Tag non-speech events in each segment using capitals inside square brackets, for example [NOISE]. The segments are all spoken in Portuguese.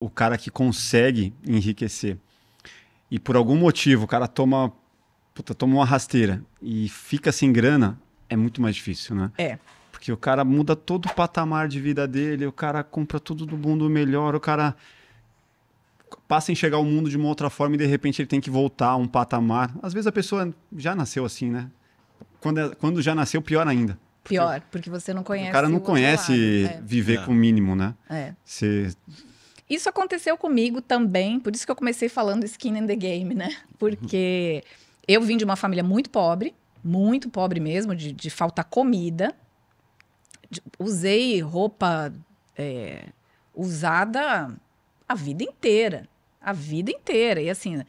o cara que consegue enriquecer e por algum motivo o cara toma, puta, toma uma rasteira e fica sem grana, é muito mais difícil, né? É. Porque o cara muda todo o patamar de vida dele, o cara compra tudo do mundo melhor, o cara passa a enxergar o mundo de uma outra forma e de repente ele tem que voltar a um patamar. Às vezes a pessoa já nasceu assim, né? Quando, é, quando já nasceu, pior ainda. Porque pior, porque você não conhece. O cara não o conhece né? é. viver é. com o mínimo, né? É. Você isso aconteceu comigo também, por isso que eu comecei falando skin in the game, né? Uhum. Porque eu vim de uma família muito pobre, muito pobre mesmo, de, de falta comida. De, usei roupa é, usada a vida inteira. A vida inteira. E assim,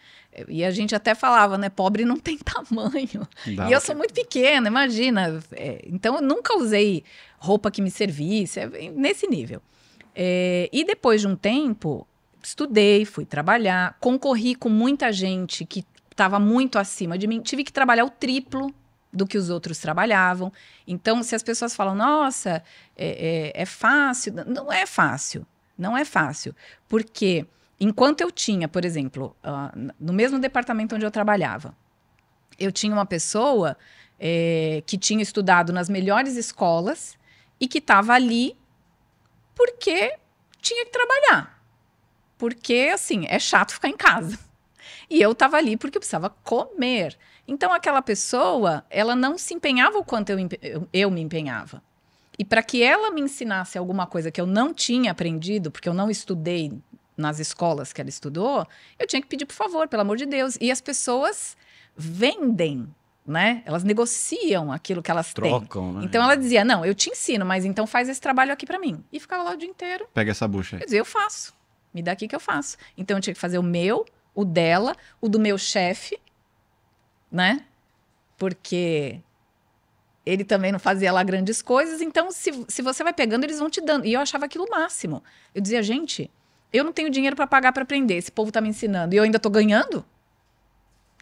e a gente até falava, né? Pobre não tem [LAUGHS] tamanho. e eu sou muito pequena, imagina. É, então eu nunca usei roupa que me servisse, é, nesse nível. É, e depois de um tempo, estudei, fui trabalhar, concorri com muita gente que estava muito acima de mim, tive que trabalhar o triplo do que os outros trabalhavam. Então, se as pessoas falam, nossa, é, é, é fácil, não é fácil, não é fácil, porque enquanto eu tinha, por exemplo, uh, no mesmo departamento onde eu trabalhava, eu tinha uma pessoa é, que tinha estudado nas melhores escolas e que estava ali porque tinha que trabalhar. Porque, assim, é chato ficar em casa. E eu estava ali porque eu precisava comer. Então, aquela pessoa, ela não se empenhava o quanto eu, eu, eu me empenhava. E para que ela me ensinasse alguma coisa que eu não tinha aprendido, porque eu não estudei nas escolas que ela estudou, eu tinha que pedir por favor, pelo amor de Deus. E as pessoas vendem né? Elas negociam aquilo que elas Trocam, têm. Né? Então ela dizia: "Não, eu te ensino, mas então faz esse trabalho aqui para mim". E ficava lá o dia inteiro. Pega essa bucha aí. Eu "Eu faço. Me dá aqui que eu faço". Então eu tinha que fazer o meu, o dela, o do meu chefe, né? Porque ele também não fazia lá grandes coisas, então se, se você vai pegando, eles vão te dando. E eu achava aquilo o máximo. Eu dizia: "Gente, eu não tenho dinheiro para pagar para aprender. Esse povo tá me ensinando e eu ainda tô ganhando?"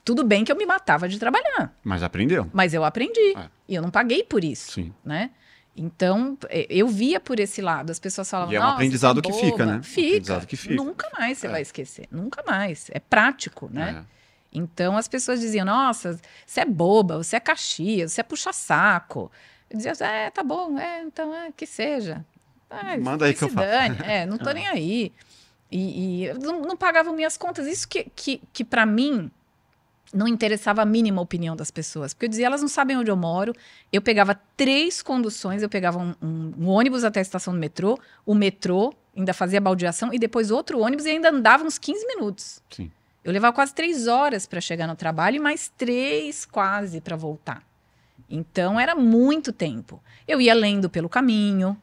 Tudo bem que eu me matava de trabalhar. Mas aprendeu. Mas eu aprendi. É. E eu não paguei por isso. Sim. Né? Então, é, eu via por esse lado. As pessoas falavam, e é um aprendizado tá que boba. Né? fica, né? Fica. Que fica. Nunca mais você é. vai esquecer. Nunca mais. É prático, né? É. Então, as pessoas diziam, nossa, você é boba, você é caxias, você é puxa-saco. Eu dizia, é, tá bom, é, então, é, que seja. É, Manda aí que, que eu faço. É, não tô [LAUGHS] é. nem aí. E, e não, não, pagavam minhas contas. Isso que, que, que para mim não interessava a mínima opinião das pessoas. Porque eu dizia, elas não sabem onde eu moro. Eu pegava três conduções, eu pegava um, um, um ônibus até a estação do metrô, o metrô, ainda fazia baldeação, e depois outro ônibus e ainda andava uns 15 minutos. Sim. Eu levava quase três horas para chegar no trabalho e mais três quase para voltar. Então era muito tempo. Eu ia lendo pelo caminho,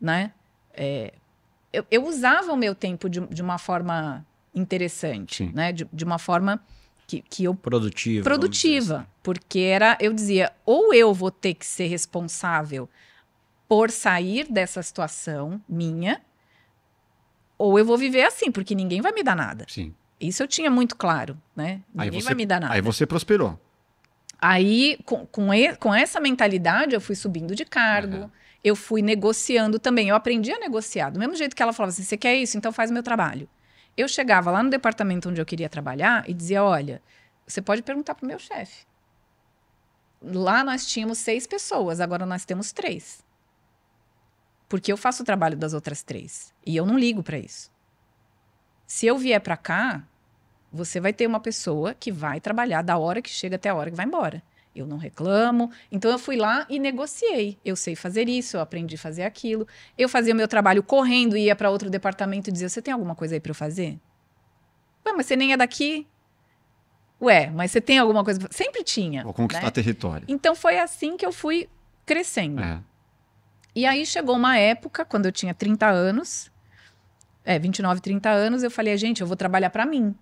né? É, eu, eu, usava o meu tempo de, de uma forma interessante, Sim. né? De, de uma forma que, que eu produtiva produtiva assim. porque era eu dizia ou eu vou ter que ser responsável por sair dessa situação minha ou eu vou viver assim porque ninguém vai me dar nada sim isso eu tinha muito claro né ninguém você, vai me dar nada aí você prosperou aí com com, e, com essa mentalidade eu fui subindo de cargo uhum. eu fui negociando também eu aprendi a negociar do mesmo jeito que ela falava assim você quer isso então faz o meu trabalho eu chegava lá no departamento onde eu queria trabalhar e dizia: olha, você pode perguntar para o meu chefe. Lá nós tínhamos seis pessoas, agora nós temos três. Porque eu faço o trabalho das outras três. E eu não ligo para isso. Se eu vier para cá, você vai ter uma pessoa que vai trabalhar da hora que chega até a hora que vai embora eu não reclamo. Então eu fui lá e negociei. Eu sei fazer isso, eu aprendi a fazer aquilo. Eu fazia o meu trabalho correndo, ia para outro departamento e dizia: "Você tem alguma coisa aí para eu fazer?" Ué, mas você nem é daqui? Ué, mas você tem alguma coisa? Sempre tinha. Vou conquistar né? território. Então foi assim que eu fui crescendo. É. E aí chegou uma época, quando eu tinha 30 anos, é, 29, 30 anos, eu falei, gente, eu vou trabalhar para mim.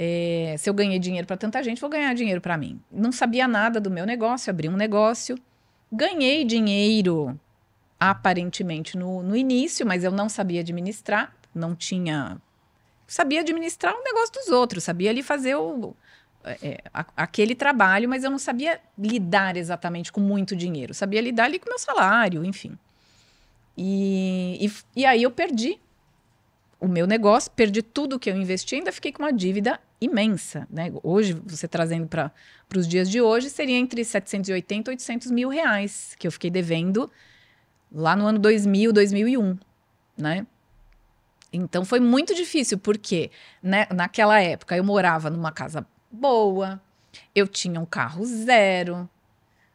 É, se eu ganhei dinheiro para tanta gente, vou ganhar dinheiro para mim. Não sabia nada do meu negócio, abri um negócio, ganhei dinheiro aparentemente no, no início, mas eu não sabia administrar, não tinha. Sabia administrar o negócio dos outros, sabia ali fazer o, é, é, a, aquele trabalho, mas eu não sabia lidar exatamente com muito dinheiro. Sabia lidar ali com meu salário, enfim. E, e, e aí eu perdi o meu negócio, perdi tudo que eu investi, ainda fiquei com uma dívida imensa. Né? Hoje, você trazendo para os dias de hoje, seria entre 780 e 800 mil reais que eu fiquei devendo lá no ano 2000, 2001, né? Então foi muito difícil, porque né, naquela época eu morava numa casa boa, eu tinha um carro zero,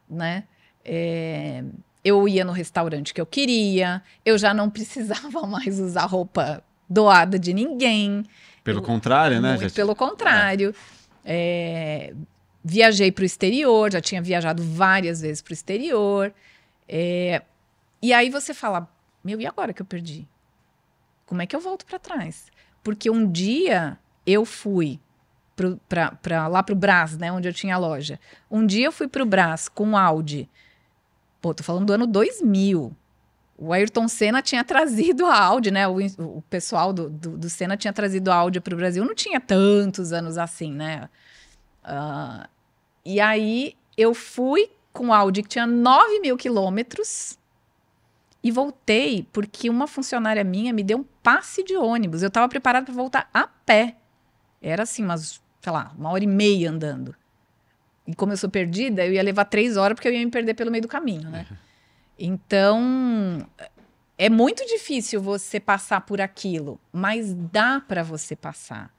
né? É, eu ia no restaurante que eu queria, eu já não precisava [LAUGHS] mais usar roupa doada de ninguém. Pelo contrário, né? Muito pelo é. contrário. É. É, viajei para o exterior, já tinha viajado várias vezes para o exterior. É, e aí você fala, meu, e agora que eu perdi? Como é que eu volto para trás? Porque um dia eu fui pro, pra, pra, lá pro Brás, né, onde eu tinha a loja. Um dia eu fui para o Brás com Audi. Pô, tô falando do ano 2000 o Ayrton Senna tinha trazido a Audi, né? O, o pessoal do, do, do, Senna tinha trazido a Audi para o Brasil. Não tinha tantos anos assim, né? Uh, e aí eu fui com a Audi que tinha 9 mil quilômetros e voltei porque uma funcionária minha me deu um passe de ônibus. Eu estava preparada para voltar a pé. Era assim, umas, sei lá, uma hora e meia andando. E como eu sou perdida, eu ia levar três horas porque eu ia me perder pelo meio do caminho, né? Uhum. [LAUGHS] Então, é muito difícil você passar por aquilo, mas dá para você passar.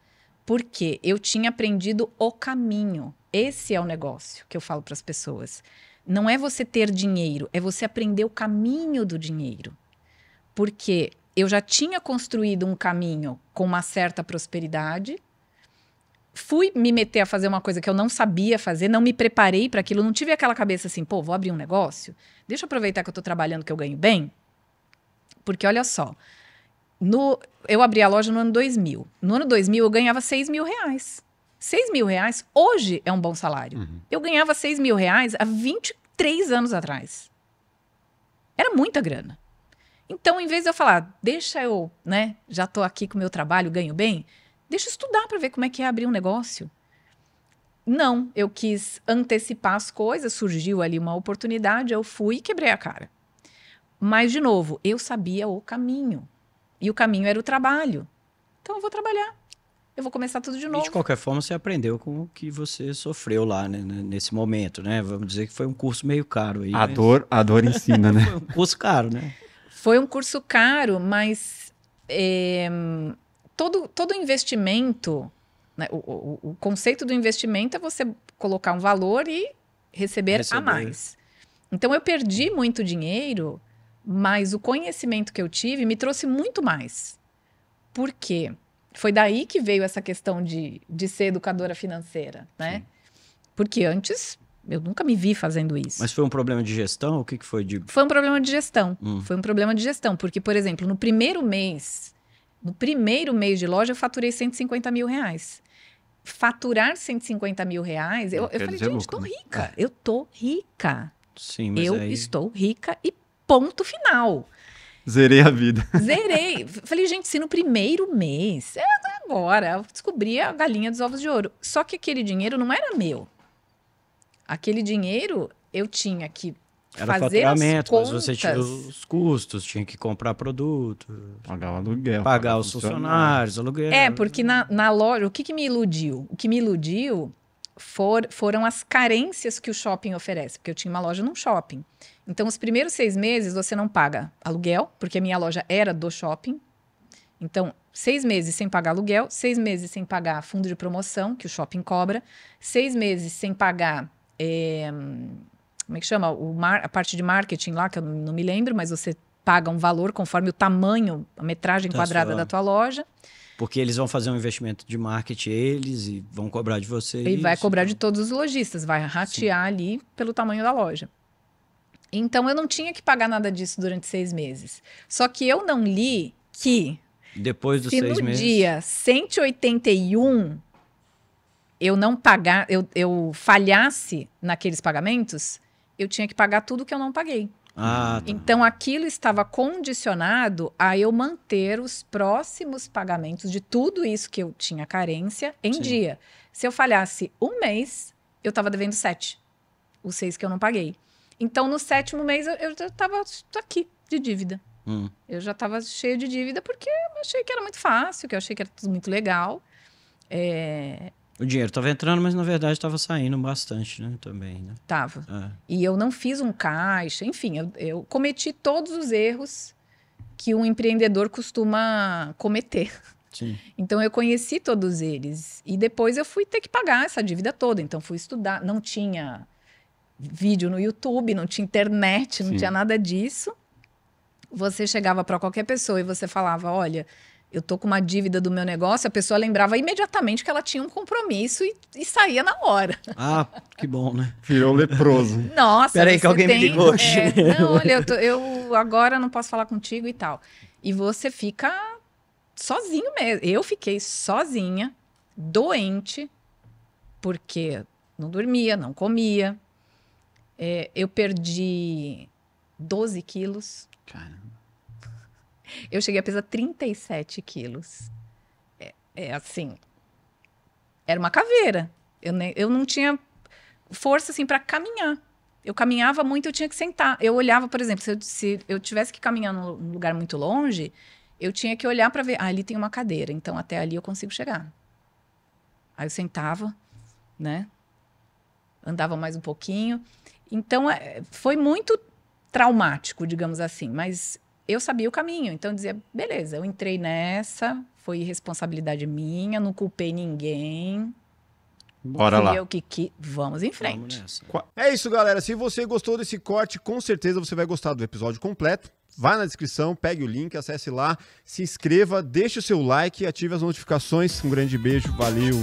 Porque eu tinha aprendido o caminho. Esse é o negócio que eu falo para as pessoas. Não é você ter dinheiro, é você aprender o caminho do dinheiro. Porque eu já tinha construído um caminho com uma certa prosperidade, fui me meter a fazer uma coisa que eu não sabia fazer, não me preparei para aquilo, não tive aquela cabeça assim, pô, vou abrir um negócio, deixa eu aproveitar que eu estou trabalhando, que eu ganho bem. Porque olha só, no, eu abri a loja no ano 2000. No ano 2000 eu ganhava 6 mil reais. 6 mil reais hoje é um bom salário. Uhum. Eu ganhava 6 mil reais há 23 anos atrás. Era muita grana. Então, em vez de eu falar, deixa eu, né, já estou aqui com o meu trabalho, ganho bem, Deixa eu estudar para ver como é que é abrir um negócio. Não, eu quis antecipar as coisas, surgiu ali uma oportunidade, eu fui e quebrei a cara. Mas, de novo, eu sabia o caminho. E o caminho era o trabalho. Então, eu vou trabalhar. Eu vou começar tudo de novo. E de qualquer forma, você aprendeu com o que você sofreu lá né, né, nesse momento, né? Vamos dizer que foi um curso meio caro aí. A, mas... Né? dor, a dor ensina, né? [LAUGHS] foi um curso caro, né? Foi um curso caro, mas é, todo, todo investimento, né, o, o, o, conceito do investimento é você colocar um valor e receber, receber, a mais. Então eu perdi muito dinheiro, mas o conhecimento que eu tive me trouxe muito mais. Por quê? Foi daí que veio essa questão de, de ser educadora financeira, né? Sim. Porque antes eu nunca me vi fazendo isso. Mas foi um problema de gestão? O que, que foi de. Foi um problema de gestão. Hum. Foi um problema de gestão. Porque, por exemplo, no primeiro mês no primeiro mês de loja, eu faturei 150 mil reais. Faturar 150 mil reais, eu, eu falei, gente, louco, tô né? rica. É. Eu tô rica. Sim, mas Eu aí... estou rica e ponto final. Zerei a vida. [LAUGHS] Zerei. Falei, gente, se no primeiro mês, é agora, eu descobri a galinha dos ovos de ouro. Só que aquele dinheiro não era meu. Aquele dinheiro eu tinha que era fazer faturamento, mas você tinha os custos, tinha que comprar produto. Pagar o aluguel. Pagar, os funcionários, funcionários, aluguel. É, porque na, na loja, o que, que me iludiu? O que me iludiu for, foram as carências que o shopping oferece, porque eu tinha uma loja num shopping. Então, os primeiros seis meses você não paga aluguel, porque a minha loja era do shopping. Então, seis meses sem pagar aluguel, seis meses sem pagar fundo de promoção, que o shopping cobra, seis meses sem pagar. É, como é que chama? O mar, a parte de marketing lá, que eu não me lembro, mas você paga um valor conforme o tamanho, a metragem tá quadrada da tua loja. Porque eles vão fazer um investimento de marketing eles e vão cobrar de você. E vai cobrar então. de todos os lojistas, vai ratear Sim. ali pelo tamanho da loja. Então eu não tinha que pagar nada disso durante seis meses. Só que eu não li que. Depois dos se seis no meses. dia 181 eu não pagar, eu, eu falhasse naqueles pagamentos, eu tinha que pagar tudo que eu não paguei. Ah, tá. Então aquilo estava condicionado a eu manter os próximos pagamentos de tudo isso que eu tinha carência em Sim. dia. Se eu falhasse um mês, eu estava devendo sete, os seis que eu não paguei. Então no sétimo mês eu já estava aqui de dívida. Hum. Eu já estava cheio de dívida porque eu achei que era muito fácil, que eu achei que era tudo muito legal. É, o dinheiro estava entrando, mas na verdade estava saindo bastante né, também. Né? Tava. É. E eu não fiz um caixa, enfim, eu, eu, cometi todos os erros que um empreendedor costuma cometer. Sim. Então eu conheci todos eles. E depois eu fui ter que pagar essa dívida toda. Então fui estudar. Não tinha vídeo no YouTube, não tinha internet, não Sim. tinha nada disso. Você chegava para qualquer pessoa e você falava: olha eu tô com uma dívida do meu negócio, a pessoa lembrava imediatamente que ela tinha um compromisso e, e saía na hora. Ah, que bom, né? Virou leproso. [LAUGHS] Nossa, Peraí, que alguém tem, me ligou. É, não, olha, eu, tô, eu agora não posso falar contigo e tal. E você fica sozinho mesmo. Eu fiquei sozinha, doente, porque não dormia, não comia. É, eu perdi 12 quilos. Caramba. Eu cheguei a pesar 37 quilos. É, é assim. Era uma caveira. Eu, nem, eu não tinha força assim para caminhar. Eu caminhava muito, eu tinha que sentar. Eu olhava, por exemplo, se eu, se eu tivesse que caminhar num lugar muito longe, eu tinha que olhar para ver. Ah, ali tem uma cadeira, então até ali eu consigo chegar. Aí eu sentava, né? Andava mais um pouquinho. Então, é, foi muito traumático, digamos assim, mas eu sabia o caminho. Então eu dizia, beleza, eu entrei nessa, foi responsabilidade minha, não culpei ninguém. Bora lá. Que, que, vamos em frente. Vamos é isso, galera. Se você gostou desse corte, com certeza você vai gostar do episódio completo. Vá na descrição, pegue o link, acesse lá, se inscreva, deixe o seu like e ative as notificações. Um grande beijo, valeu!